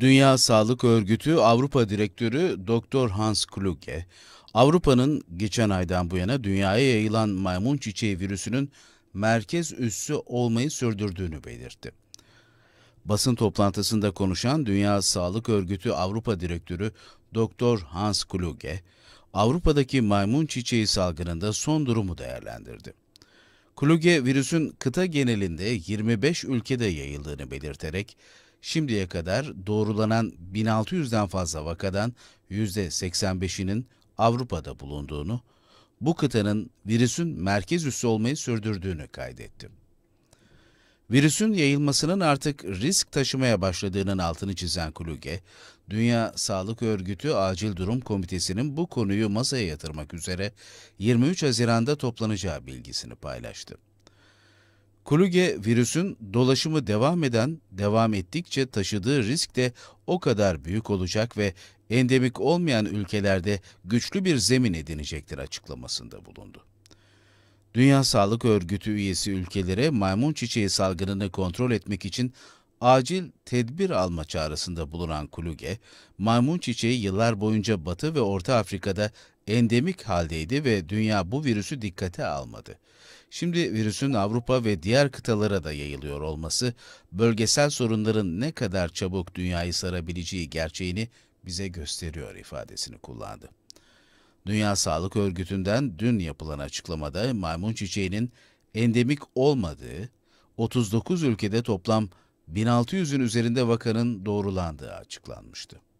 Dünya Sağlık Örgütü Avrupa Direktörü Dr. Hans Kluge, Avrupa'nın geçen aydan bu yana dünyaya yayılan maymun çiçeği virüsünün merkez üssü olmayı sürdürdüğünü belirtti. Basın toplantısında konuşan Dünya Sağlık Örgütü Avrupa Direktörü Dr. Hans Kluge, Avrupa'daki maymun çiçeği salgınında son durumu değerlendirdi. Kluge virüsün kıta genelinde 25 ülkede yayıldığını belirterek şimdiye kadar doğrulanan 1600'den fazla vakadan %85'inin Avrupa'da bulunduğunu, bu kıtanın virüsün merkez üssü olmayı sürdürdüğünü kaydetti. Virüsün yayılmasının artık risk taşımaya başladığının altını çizen Kluge, Dünya Sağlık Örgütü Acil Durum Komitesi'nin bu konuyu masaya yatırmak üzere 23 Haziran'da toplanacağı bilgisini paylaştı. Kluge, virüsün dolaşımı devam eden, devam ettikçe taşıdığı risk de o kadar büyük olacak ve endemik olmayan ülkelerde güçlü bir zemin edinecektir açıklamasında bulundu. Dünya Sağlık Örgütü üyesi ülkelere maymun çiçeği salgınını kontrol etmek için acil tedbir alma çağrısında bulunan Kuluge, maymun çiçeği yıllar boyunca Batı ve Orta Afrika'da endemik haldeydi ve dünya bu virüsü dikkate almadı. Şimdi virüsün Avrupa ve diğer kıtalara da yayılıyor olması, bölgesel sorunların ne kadar çabuk dünyayı sarabileceği gerçeğini bize gösteriyor ifadesini kullandı. Dünya Sağlık Örgütü'nden dün yapılan açıklamada maymun çiçeğinin endemik olmadığı, 39 ülkede toplam 1600'ün üzerinde vakanın doğrulandığı açıklanmıştı.